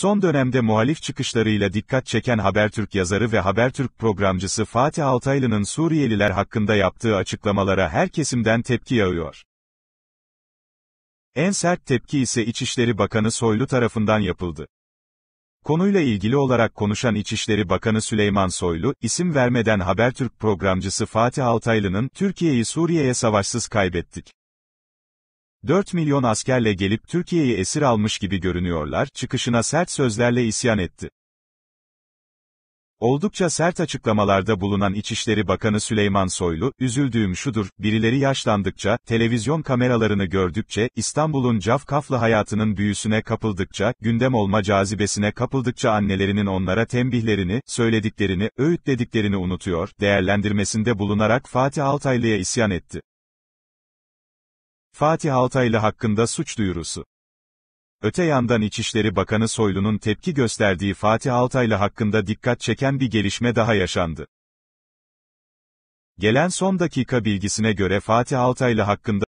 Son dönemde muhalif çıkışlarıyla dikkat çeken Habertürk yazarı ve Habertürk programcısı Fatih Altaylı'nın Suriyeliler hakkında yaptığı açıklamalara her kesimden tepki yağıyor. En sert tepki ise İçişleri Bakanı Soylu tarafından yapıldı. Konuyla ilgili olarak konuşan İçişleri Bakanı Süleyman Soylu, isim vermeden Habertürk programcısı Fatih Altaylı'nın Türkiye'yi Suriye'ye savaşsız kaybettik. 4 milyon askerle gelip Türkiye'yi esir almış gibi görünüyorlar, çıkışına sert sözlerle isyan etti. Oldukça sert açıklamalarda bulunan İçişleri Bakanı Süleyman Soylu, üzüldüğüm şudur, birileri yaşlandıkça, televizyon kameralarını gördükçe, İstanbul'un cafkaflı hayatının büyüsüne kapıldıkça, gündem olma cazibesine kapıldıkça annelerinin onlara tembihlerini, söylediklerini, öğütlediklerini unutuyor, değerlendirmesinde bulunarak Fatih Altaylı'ya isyan etti. Fatih Altaylı hakkında suç duyurusu. Öte yandan İçişleri Bakanı Soylu'nun tepki gösterdiği Fatih Altaylı hakkında dikkat çeken bir gelişme daha yaşandı. Gelen son dakika bilgisine göre Fatih Altaylı hakkında